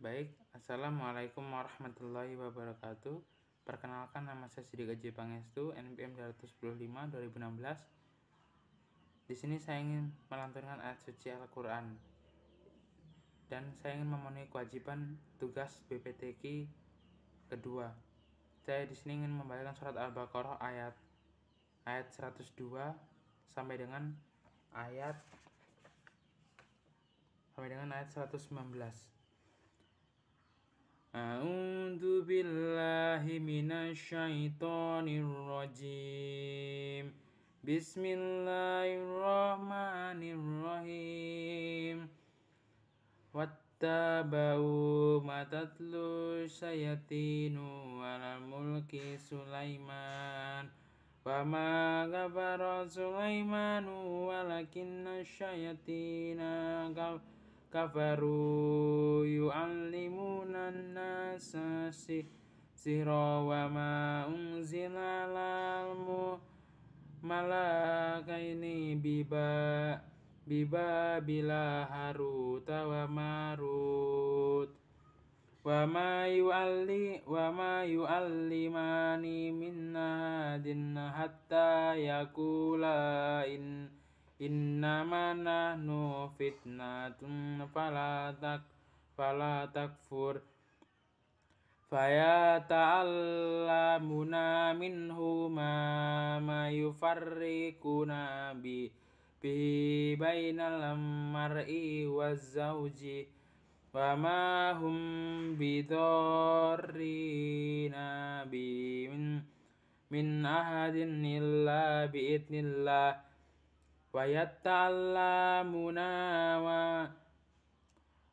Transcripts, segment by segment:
Baik, Assalamualaikum warahmatullahi wabarakatuh. Perkenalkan nama saya Sidik Aji Pangestu, NPM 215 2016. Di sini saya ingin melantunkan ayat suci Al-Quran. Dan saya ingin memenuhi kewajiban tugas BPTK kedua. Saya di sini ingin membacakan surat Al-Baqarah ayat ayat 102 sampai dengan ayat sampai dengan ayat 119. A'udzu billahi minasyaitonir rajim. Bismillahirrahmanirrahim. Wattaba'u matatlu sayatinu walal mulki Sulaiman. Wa Sulaimanu walakinna syayatina kafaru yu'allimuna nasa sihra wa ma unzila lalmu malakaini biba biba bila harut wa marut wa ma yu'alli wa ma yu'allimani minna din hatta yakula in innama nahnu fitnatun fala tak fala takfur faya ta'allamuna minhu ma ma yufarriquna bi bi bainal mar'i wazauji wa ma hum bidarrina bi min min ahadin illa bi idnillah wayatalamuna wa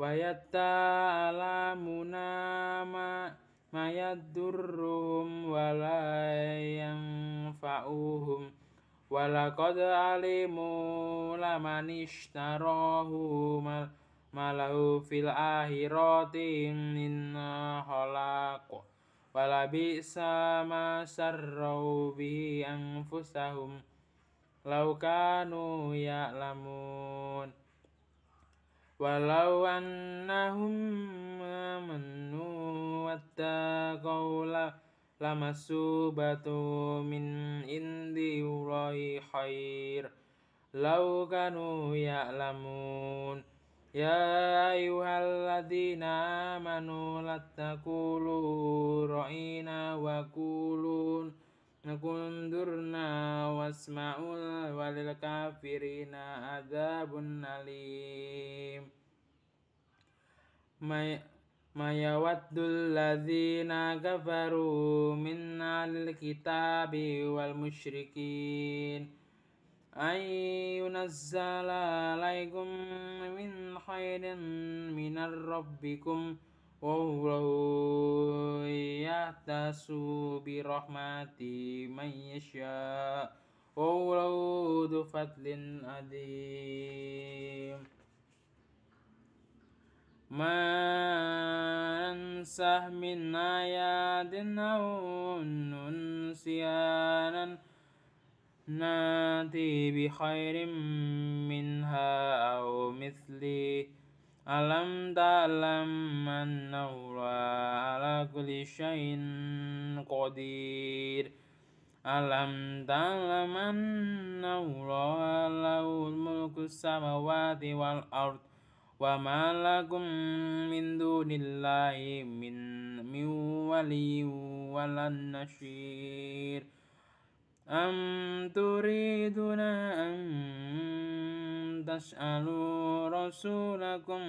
wayatalamuna ma mayadurruhum walayang fa'uhum walakad alimu laman ishtarahu malahu fil akhirati minna halaq walabi sama sarrau bi anfusahum laukanu ya'lamun walau annahum amanu wattaqau lamasubatu min indi urai khair lau kanu ya'lamun ya ayyuhalladzina amanu la ra'ina wa qulun Nakundurna wasma'ul walil kafirina adzabun alim May Mayawaddul ladzina kafaru min al-kitabi wal musyrikin Ayyunazzala alaikum min khairin minal rabbikum Wallahu الناس برحمتي من يشاء وهو ذو فضل عظيم ما سَهْ من آيات أو نُنْسِيَانًا ناتي بخير منها أو مثله ألم تعلم أن الله على كل شيء قدير ألم تعلم أن الله له ملك السماوات والأرض وما لكم من دون الله من من ولي ولا نشير أم تريدون tas'alu rasulakum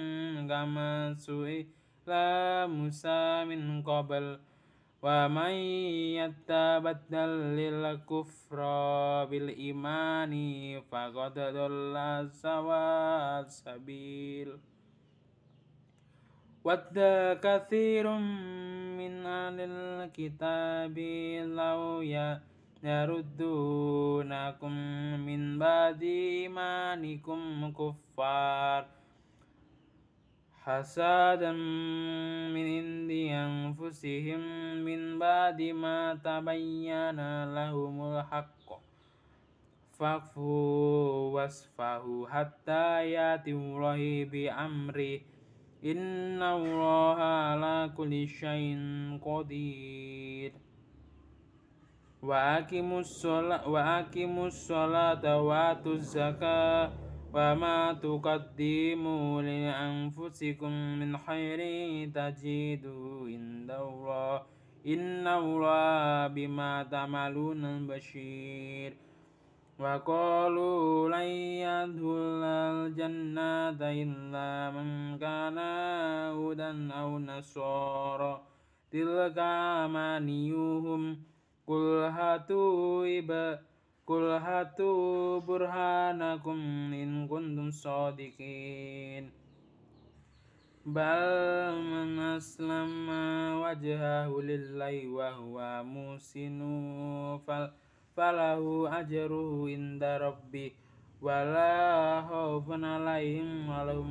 kama su'ila Musa min qabl wa may yattabaddal lil kufra bil imani faqad dalla sawas sabil Wadda kathirum min alil kitabi law ya' يردونكم من بعد إيمانكم كفار حسادا من عند أنفسهم من بعد ما تبين لهم الحق فاعفوا واصفحوا حتى يأتي الله بأمره إن الله على كل شيء قدير wa aqimus sholat wa sholata wa atuz zakata wa ma tuqaddimu li anfusikum min khairin tajidu indallah inna Allah bima tamaluna bashir wa qalu lan yadkhulal jannata illa man kana hudan aw nasara tilka amaniyuhum kulhatu iba kulhatu burhanakum in kuntum sadiqin bal man aslama wajhahu lillahi wa huwa musinu fal falahu ajruhu inda rabbi wala khaufun alaihim wa lahum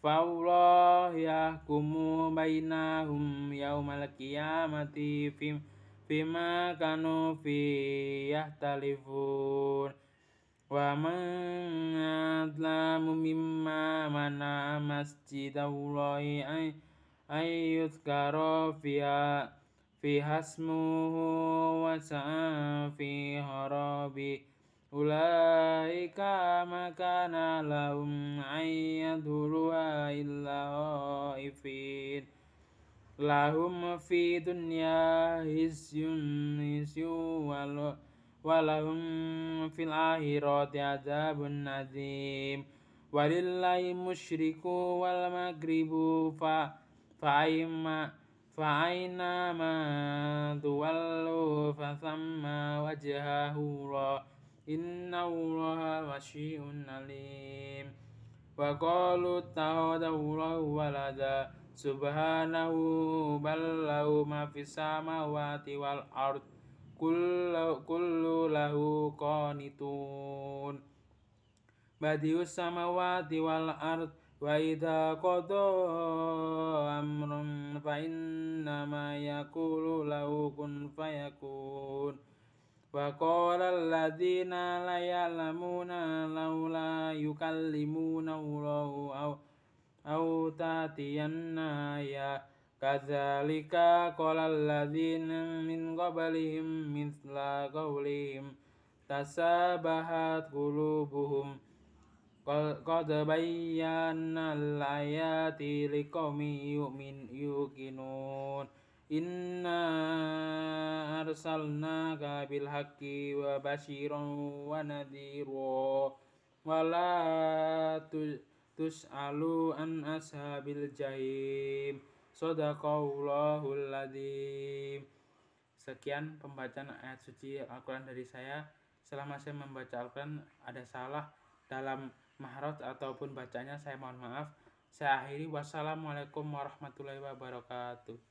Faullah ya kumubainahum yaumal qiyamati fim fima kanu ya yahtalifun wa man mumimma mana masjid Allah ay yuzkaru fiha fi hasmuhu wa sa'a fi harabi mereka maka lahum ayyadurwa illa ifin lahum fi dunya hisyun hisyu walau walahum fil akhirati adzabun nazim walillahi musyriku wal magribu fa fa'aima faina ma tuwallu fa thamma wajhahu Inna Allah wasyihun alim Wa qalu tawadahu walada Subhanahu bal lahu ma fis samawati wal ard kullu, kullu lahu qanitun Badius samawati wal ard Wa idha qadha amrun fa innama yakulu lahu kun fayakun وقال الذين لا يعلمون لولا يكلمون الله أو, أو تاتينا يا كذلك قال الذين من قبلهم مثل قولهم تسابحت قلوبهم قد بينا الآيات لقوم يؤمنون يؤمن Inna arsalnaka bil haqqi wa basyiran wa nadhira wa la tus'alu an ashabil jahim sadaqallahul ladzim Sekian pembacaan ayat suci Al-Quran dari saya. Selama saya membaca Al-Quran ada salah dalam mahrot ataupun bacanya saya mohon maaf. Saya akhiri wassalamualaikum warahmatullahi wabarakatuh.